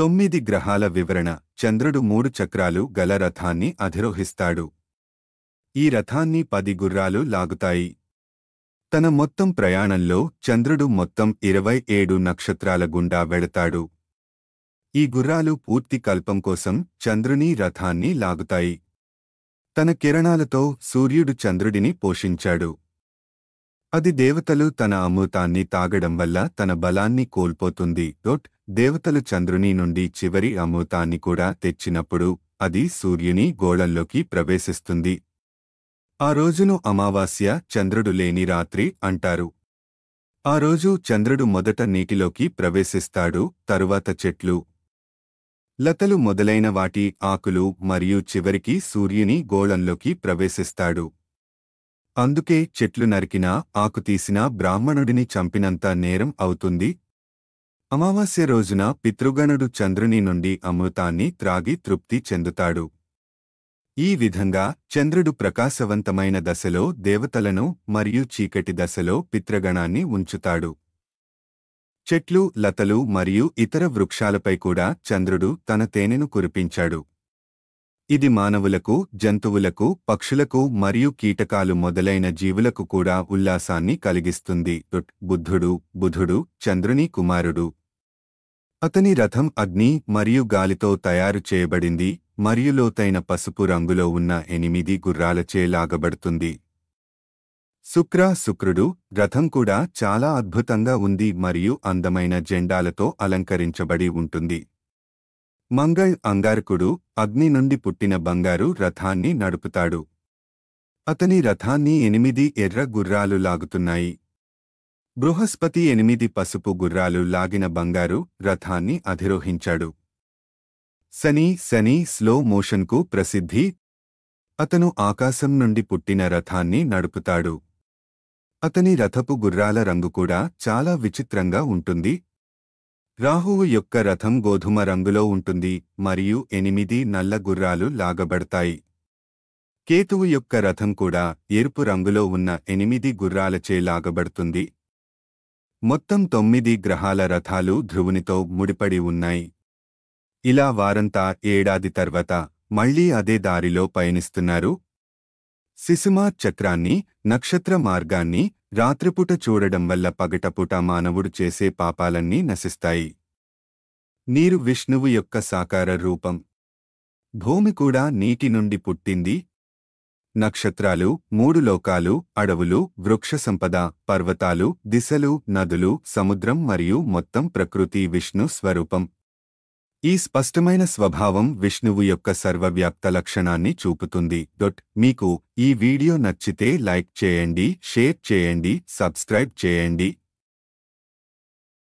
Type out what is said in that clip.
తొమ్మిది గ్రహాల వివరణ చంద్రుడు మూడు చక్రాలు గల రథాన్ని అధిరోహిస్తాడు ఈ రథాన్ని పది గుర్రాలు లాగుతాయి తన మొత్తం ప్రయాణంలో చంద్రుడు మొత్తం ఇరవై ఏడు నక్షత్రాల గుండా వెడతాడు ఈ గుర్రాలు పూర్తి కల్పం కోసం చంద్రుని రథాన్ని లాగుతాయి తన కిరణాలతో సూర్యుడు చంద్రుడిని పోషించాడు అది దేవతలు తన అమృతాన్ని తాగడం వల్ల తన బలాన్ని కోల్పోతుంది డోట్ దేవతలు చంద్రుని నుండి చివరి అమృతాన్ని కూడా తెచ్చినప్పుడు అది సూర్యుని గోళంలోకి ప్రవేశిస్తుంది ఆ రోజును అమావాస్య చంద్రుడు లేని రాత్రి అంటారు ఆ రోజు చంద్రుడు మొదట నీటిలోకి ప్రవేశిస్తాడు తరువాత చెట్లు లతలు మొదలైన వాటి ఆకులు మరియు చివరికి సూర్యుని గోళంలోకి ప్రవేశిస్తాడు అందుకే చెట్లు నరికినా ఆకు తీసినా బ్రాహ్మణుడిని చంపినంత నేరం అవుతుంది అమావాస్య రోజున పితృగణుడు చంద్రుని నుండి అమృతాన్ని త్రాగి తృప్తి చెందుతాడు ఈ విధంగా చంద్రుడు ప్రకాశవంతమైన దశలో దేవతలను మరియు చీకటి దశలో పితృగణాన్ని ఉంచుతాడు చెట్లు లతలు మరియు ఇతర వృక్షాలపై కూడా చంద్రుడు తన తేనెను కురిపించాడు ఇది మానవులకు జంతువులకు పక్షులకు మరియు కీటకాలు మొదలైన జీవులకు కూడా ఉల్లాసాన్ని కలిగిస్తుంది బుద్ధుడు బుధుడు చంద్రుని కుమారుడు అతని రథం అగ్ని మరియు గాలితో తయారు చేయబడింది మరియు లోతైన పసుపు రంగులో ఉన్న ఎనిమిది గుర్రాలచే లాగబడుతుంది శుక్ర శుక్రుడు రథం కూడా చాలా అద్భుతంగా ఉంది మరియు అందమైన జెండాలతో అలంకరించబడి ఉంటుంది మంగళ్ అంగారకుడు అగ్ని నుండి పుట్టిన బంగారు రథాన్ని నడుపుతాడు అతని రథాన్ని ఎనిమిది ఎర్ర గుర్రాలు లాగుతున్నాయి బృహస్పతి ఎనిమిది పసుపు గుర్రాలు లాగిన బంగారు రథాన్ని అధిరోహించాడు శని శని స్లో మోషన్కు ప్రసిద్ధి అతను ఆకాశం నుండి పుట్టిన రథాన్ని నడుపుతాడు అతని రథపు గుర్రాల రంగు కూడా చాలా విచిత్రంగా ఉంటుంది రాహువు యొక్క రథం గోధుమ రంగులో ఉంటుంది మరియు ఎనిమిది నల్ల గుర్రాలు లాగబడతాయి కేతువు యొక్క రథం కూడా ఎరుపు రంగులో ఉన్న ఎనిమిది గుర్రాలచే లాగబడుతుంది మొత్తం తొమ్మిది గ్రహాల రథాలు ధ్రువునితో ముడిపడి ఉన్నాయి ఇలా వారంతా ఏడాది తర్వాత మళ్లీ అదే దారిలో పయనిస్తున్నారు శిశుమార్ చక్రాన్ని నక్షత్ర మార్గాన్ని రాత్రిపూట చూడడం వల్ల పగటపూట మానవుడు చేసే పాపాలన్నీ నశిస్తాయి నీరు విష్ణువు యొక్క సాకార రూపం భూమి కూడా నీటి నుండి పుట్టింది నక్షత్రాలు మూడు లోకాలు అడవులు వృక్ష సంపద పర్వతాలు దిశలు నదులు సముద్రం మరియు మొత్తం ప్రకృతి విష్ణు స్వరూపం ఈ స్పష్టమైన స్వభావం విష్ణువు యొక్క సర్వవ్యాప్త లక్షణాన్ని చూపుతుంది డొట్ మీకు ఈ వీడియో నచ్చితే లైక్ చేయండి షేర్ చేయండి సబ్స్క్రైబ్ చేయండి